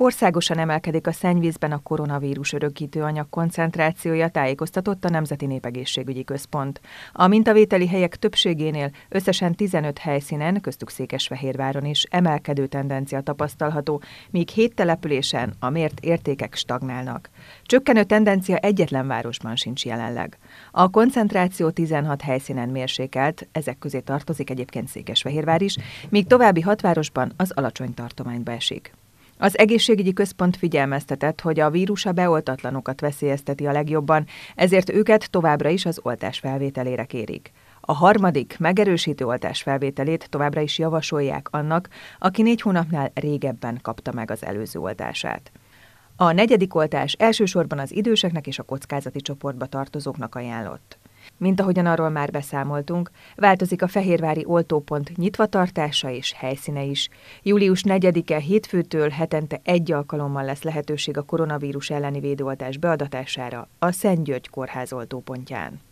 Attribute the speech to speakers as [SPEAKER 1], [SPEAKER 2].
[SPEAKER 1] Országosan emelkedik a szennyvízben a koronavírus örökítő anyag koncentrációja, tájékoztatott a Nemzeti Népegészségügyi Központ. A mintavételi helyek többségénél összesen 15 helyszínen, köztük Székesfehérváron is emelkedő tendencia tapasztalható, míg hét településen a mért értékek stagnálnak. Csökkenő tendencia egyetlen városban sincs jelenleg. A koncentráció 16 helyszínen mérsékelt, ezek közé tartozik egyébként Székesfehérvár is, míg további hat városban az alacsony tartományba esik. Az egészségügyi központ figyelmeztetett, hogy a vírus a beoltatlanokat veszélyezteti a legjobban, ezért őket továbbra is az oltás felvételére kérik. A harmadik, megerősítő oltás felvételét továbbra is javasolják annak, aki négy hónapnál régebben kapta meg az előző oltását. A negyedik oltás elsősorban az időseknek és a kockázati csoportba tartozóknak ajánlott. Mint ahogyan arról már beszámoltunk, változik a Fehérvári oltópont nyitvatartása és helyszíne is. Július 4-e hétfőtől hetente egy alkalommal lesz lehetőség a koronavírus elleni védőoltás beadatására a Szent György
[SPEAKER 2] Kórház oltópontján.